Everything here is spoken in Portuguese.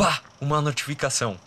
Bah, uma notificação.